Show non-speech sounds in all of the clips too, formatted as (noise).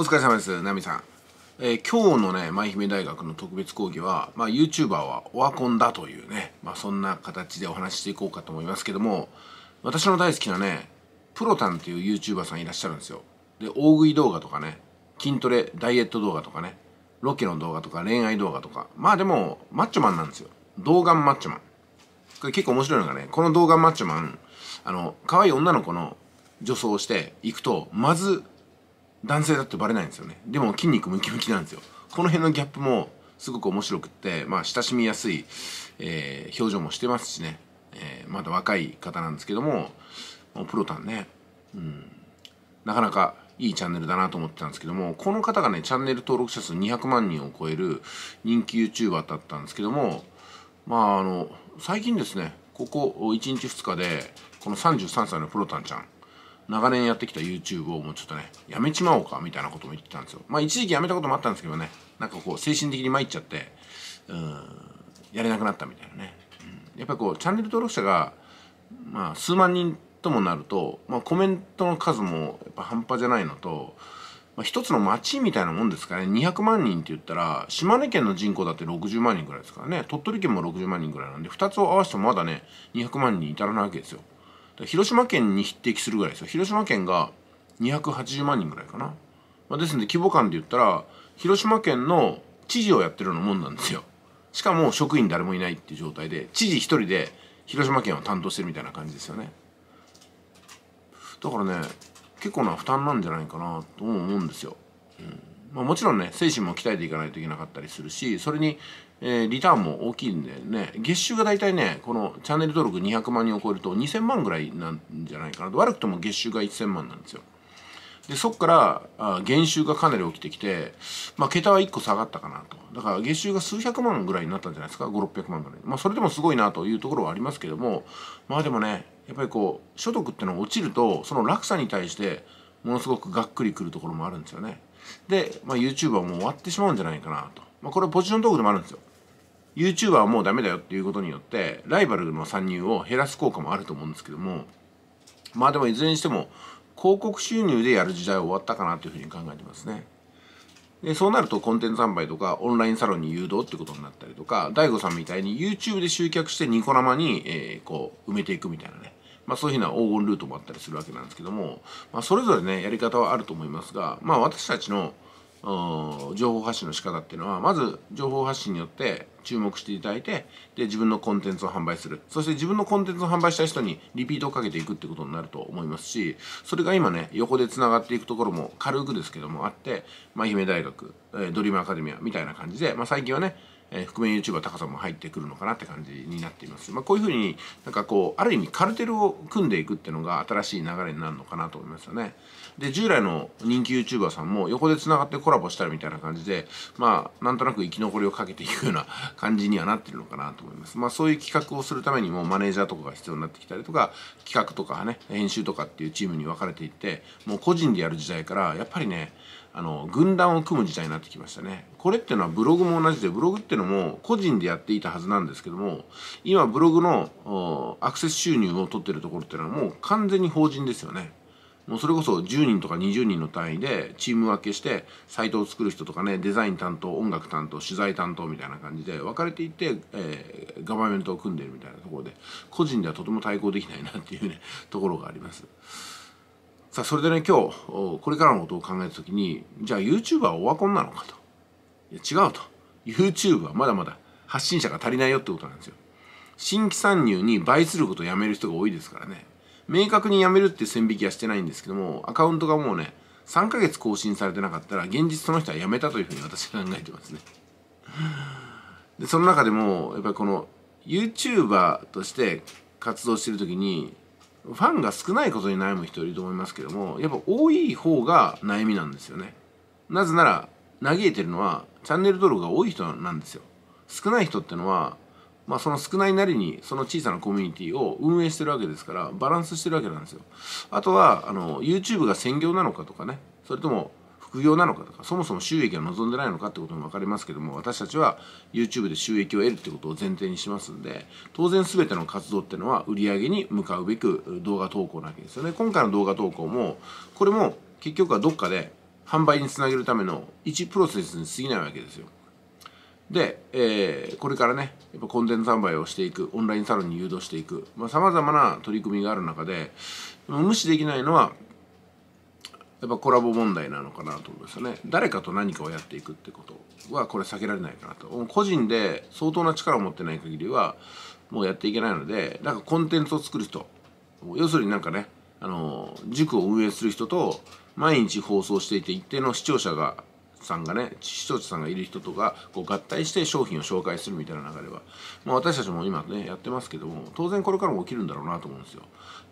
お疲れ様です、ナミさん。えー、今日のね、舞姫大学の特別講義は、まあ、YouTuber はオワコンだというね、まあ、そんな形でお話ししていこうかと思いますけども、私の大好きなね、プロタンっていう YouTuber さんいらっしゃるんですよ。で、大食い動画とかね、筋トレ、ダイエット動画とかね、ロケの動画とか恋愛動画とか、まあでも、マッチョマンなんですよ。動画マッチョマン。これ結構面白いのがね、この動画マッチョマン、あの、可愛い女の子の女装をしていくと、まず、男性だってバレないんですよねでも筋肉ムキムキなんですよこの辺のギャップもすごく面白くってまあ親しみやすい、えー、表情もしてますしね、えー、まだ若い方なんですけどもプロタンね、うん、なかなかいいチャンネルだなと思ってたんですけどもこの方がねチャンネル登録者数200万人を超える人気 YouTuber だったんですけどもまああの最近ですねここ1日2日でこの33歳のプロタンちゃん長年やってきた YouTube をもうちょっとね、やめちまおうか、みたいなことも言ってたんですよ。まあ一時期やめたこともあったんですけどね、なんかこう精神的に参っちゃって、うん、やれなくなったみたいなね。うん、やっぱりこう、チャンネル登録者が、まあ数万人ともなると、まあコメントの数もやっぱ半端じゃないのと、まあ、一つの町みたいなもんですからね200万人って言ったら島根県の人口だって60万人ぐらいですからね鳥取県も60万人ぐらいなんで2つを合わせてもまだね200万人に至らないわけですよ。広島県に匹敵するぐらいですよ広島県が280万人ぐらいかな、まあ、ですので規模感で言ったら広島県の知事をやってるようなもんなんですよしかも職員誰もいないっていう状態で知事一人で広島県を担当してるみたいな感じですよねだからね結構な負担なんじゃないかなと思うんですよ、うんまあ、もちろんね精神も鍛えていかないといけなかったりするしそれに、えー、リターンも大きいんでね月収が大体ねこのチャンネル登録200万人を超えると2000万ぐらいなんじゃないかなと悪くとも月収が1000万なんですよ。でそこからあ減収がかなり起きてきて、まあ、桁は1個下がったかなとだから月収が数百万ぐらいになったんじゃないですか5600万ぐらい、まあ、それでもすごいなというところはありますけどもまあでもねやっぱりこう所得ってのは落ちるとその落差に対してものすごくがっくりくるところもあるんですよね。で、まあ、YouTube はもう終わってしまうんじゃないかなと。まあ、これポジショントークでもあるんですよ。y o u t u b e はもうダメだよっていうことによって、ライバルの参入を減らす効果もあると思うんですけども、まあでもいずれにしても、広告収入でやる時代は終わったかなというふうに考えてますね。でそうなるとコンテンツ販売とかオンラインサロンに誘導ってことになったりとか DAIGO さんみたいに YouTube で集客してニコ生に、えー、こう埋めていくみたいなねまあ、そういうふうな黄金ルートもあったりするわけなんですけども、まあ、それぞれねやり方はあると思いますが、まあ、私たちの情報発信の仕方っていうのはまず情報発信によって注目していただいてで自分のコンテンツを販売するそして自分のコンテンツを販売した人にリピートをかけていくってことになると思いますしそれが今ね横でつながっていくところも軽くですけどもあって、ま愛媛大学、えドリームアカデミアみたいな感じで、まあ、最近はねえー、覆面 YouTuber 高さも入ってくるのかなって感じになっています。まあ、こういうふうになんかこうある意味カルテルを組んでいくっていうのが新しい流れになるのかなと思いますよね。で従来の人気 YouTuber さんも横でつながってコラボしたりみたいな感じでまあなんとなく生き残りをかけていくような感じにはなってるのかなと思います。まあ、そういう企画をするためにもマネージャーとかが必要になってきたりとか企画とかね編集とかっていうチームに分かれていってもう個人でやる時代からやっぱりねあの軍団を組む時代になってきましたねこれっていうのはブログも同じでブログっていうのも個人でやっていたはずなんですけども今ブログのアクセス収入を取ってるところっていうのはもう完全に法人ですよねもうそれこそ10人とか20人の単位でチーム分けしてサイトを作る人とかねデザイン担当音楽担当取材担当みたいな感じで分かれていって、えー、ガバメントを組んでるみたいなところで個人ではとても対抗できないなっていうねところがあります。さあそれでね今日これからのことを考えた時にじゃあ YouTuber はオワコンなのかといや違うと YouTube はまだまだ発信者が足りないよってことなんですよ新規参入に倍することをやめる人が多いですからね明確にやめるって線引きはしてないんですけどもアカウントがもうね3ヶ月更新されてなかったら現実その人は辞めたというふうに (laughs) 私は考えてますねでその中でもやっぱりこの YouTuber として活動してる時にファンが少ないことに悩む人いると思いますけどもやっぱ多い方が悩みなんですよねなぜなら嘆いてるのはチャンネル登録が多い人なんですよ少ない人ってのはまあその少ないなりにその小さなコミュニティを運営してるわけですからバランスしてるわけなんですよあとはあの YouTube が専業なのかとかねそれとも副業なのかとかそもそも収益を望んでないのかってことも分かりますけども私たちは YouTube で収益を得るってことを前提にしますんで当然全ての活動っていうのは売り上げに向かうべく動画投稿なわけですよね今回の動画投稿もこれも結局はどっかで販売につなげるための一プロセスに過ぎないわけですよで、えー、これからねやっぱコンテンツ販売をしていくオンラインサロンに誘導していくさまざ、まな取り組みがある中で無視できないのはやっぱコラボ問題なのかなと思いますよね誰かと何かをやっていくってことはこれ避けられないかなと個人で相当な力を持ってない限りはもうやっていけないのでなんかコンテンツを作る人要するになんかねあの塾を運営する人と毎日放送していて一定の視聴者がさんがね視聴者さんがいる人とかこう合体して商品を紹介するみたいな流れは、まあ、私たちも今ねやってますけども当然これからも起きるんだろうなと思うんですよ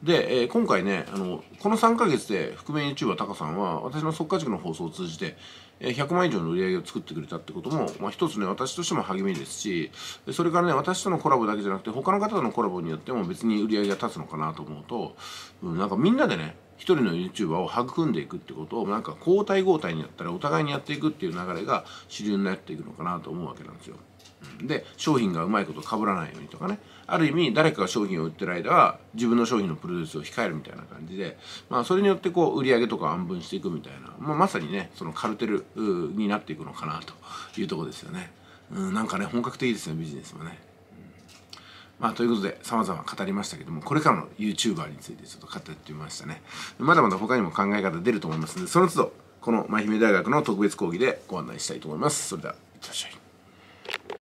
で、えー、今回ねあのこの3ヶ月で覆面 YouTuber タカさんは私の即価塾の放送を通じて100万以上の売り上げを作ってくれたってことも、まあ、一つね私としても励みですしそれからね私とのコラボだけじゃなくて他の方とのコラボによっても別に売り上げが立つのかなと思うと、うん、なんかみんなでね一人の YouTuber を育んでいくってことをなんか交代交代になったらお互いにやっていくっていう流れが主流になっていくのかなと思うわけなんですよ。で商品がうまいこと被らないようにとかねある意味誰かが商品を売ってる間は自分の商品のプロデュースを控えるみたいな感じで、まあ、それによってこう売り上げとか安分していくみたいな、まあ、まさにねそのカルテルになっていくのかなというとこですよね。うん、なんかね本格的ですねビジネスもね。まあ、ということで、様々語りましたけども、これからの YouTuber についてちょっと語ってみましたね。まだまだ他にも考え方出ると思いますので、その都度、この真姫大学の特別講義でご案内したいと思います。それでは、いってらっしゃい。